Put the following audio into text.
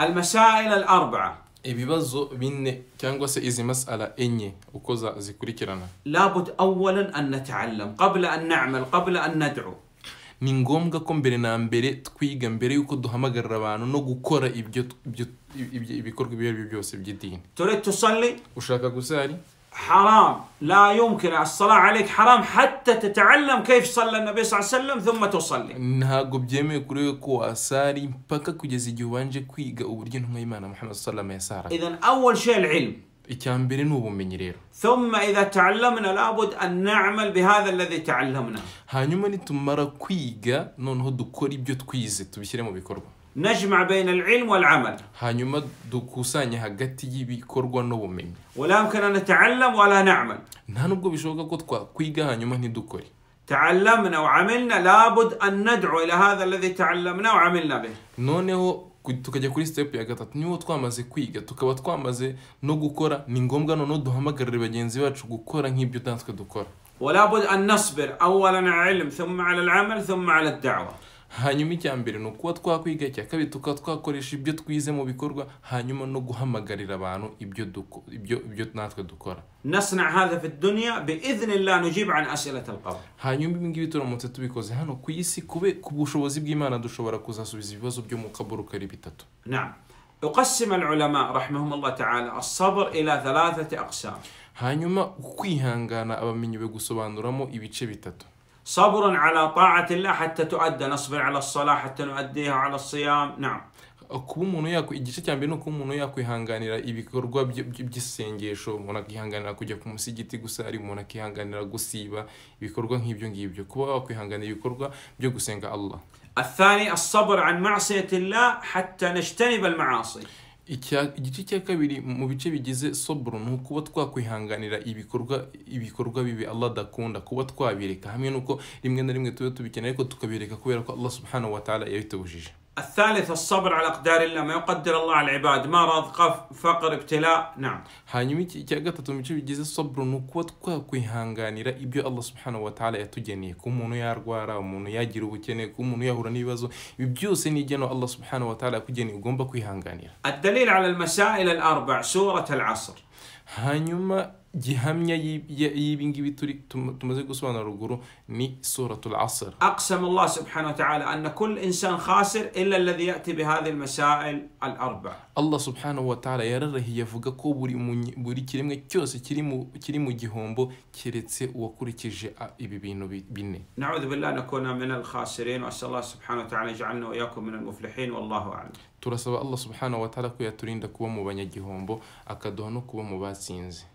المسائل الأربعة ibibazo bine cyangwa se izi masala enye uko zikurikirana labud awalan an nataallam qabla an namal qabla an nadu ni ngombwa ko mbere na mbere twiga mbere yuko duhamagarira abantu no gukora ibyo ibikorwa ibyo ari byo byose by'idini ushaka gusari حرام لا يمكن الصلاة عليك حرام حتى تتعلم كيف صلى النبي صلى الله عليه وسلم ثم تصلي انها قبجيمي كريو كو اساري مباكا كو جزي جوانجا هم ايمانا محمد صلى الله عليه وسلم اذا اول شيء العلم ثم اذا تعلمنا لابد ان نعمل بهذا الذي تعلمنا هانيما نتمارا نون هدو كوري بجوت كويزي تبشيري مو نجمع بين العلم والعمل هانيما دو كوسانيا يبي كورغوا نو ولا يمكن ان نتعلم ولا نعمل نانوغو بيشوغا كو تكوا كويغا هانيما ني دوكوري تعلمنا وعملنا لابد ان ندعو الى هذا الذي تعلمنا وعملنا به نونيو tukajya kuri step ya gatatu niba twamaze kwiga tukaba twamaze no gukora ni ngombwa noneho duhamagarira bagenzi bacu gukora nk'ibyo utanzwe dukora ولابد ان نصبر اولا على العلم ثم على العمل ثم على الدعوه hanyuma icya mbere ni ukuba twakwiga icya kabiri tukaba twakoresha ibyo twize mu bikorwa hanyuma no guhamagarira abantu ibyo duko ibyo ibyo natwe dukora نصنع هذا في الدنيا باذن الله نجيب عن اسئله القبر hanyuma ibi ngibi turamutse tubikoze hano ku isi kube ku bushobozi bw'Imana dushobora kuzasubiza ibibazo byo mu kaburu kari bitatu نعم يقسم العلماء رحمهم الله تعالى الصبر الى ثلاثه اقسام hanyuma ukwihangana abamenye be gusobanuramo ibice bitatu صبر على طاعة الله حتى تؤدى نصبر على الصلاة حتى نؤديها على الصيام نعم kuba umuntu igice cya mbere ni ukuba umuntu yakwihanganira ibikorwa by'isengesho umuntu akihanganira kujya ku musigiti gusa ari umuntu akihanganira gusiba ibikorwa nk'ibyo ngibyo kuba wakwihanganira ibikorwa byo gusenga allah الثاني الصبر عن معصية الله حتى نجتنب المعاصي igice cya kabiri mu bice bigize soboro ni ukuba twakwihanganira ibikorwa ibikorwa bibi Allah adakunda kuba twabireka hamwe nuko rimwe na rimwe tuba tubikeneye ariko tukabereka kubera ko Allah subhanahu wa ta'ala yabitubujije الثالث الصبر على اقدار الله ما يقدر الله على العباد مرض قف فقر ابتلاء نعم هانيمي تيغاتا تومي تي جيزا صبر نو كوت كو كويهانغانيرا ibyo الله سبحانه وتعالى يتجني كو مونو يارغوارا مونو ياجير وكيني كو مونو ياهورا نيبازو ibyo byose ni jeno الله سبحانه وتعالى كوجني ugomba kwihanganira الدليل على المسائل الاربع سوره العصر هانيما gihamya y'ibingibi يب turi tumaze gusobanura ruguru ni suratul asr أقسم الله سبحانه وتعالى أن كل إنسان خاسر إلا الذي يأتي بهذه المسائل الأربع الله سبحانه وتعالى yararahiye avuga ko buri buri kiremwe cyose kiri mu kiri mu gihombo keretse uwakurikije ibi bintu bine نعوذ بالله نكون من الخاسرين وأسأل الله سبحانه وتعالى يجعلنا وإياكم من المفلحين والله أعلم turasaba Allah subhanahu wa ta'ala ko yaturinda kuba mu banyagihombo akaduha no kuba mu batsinze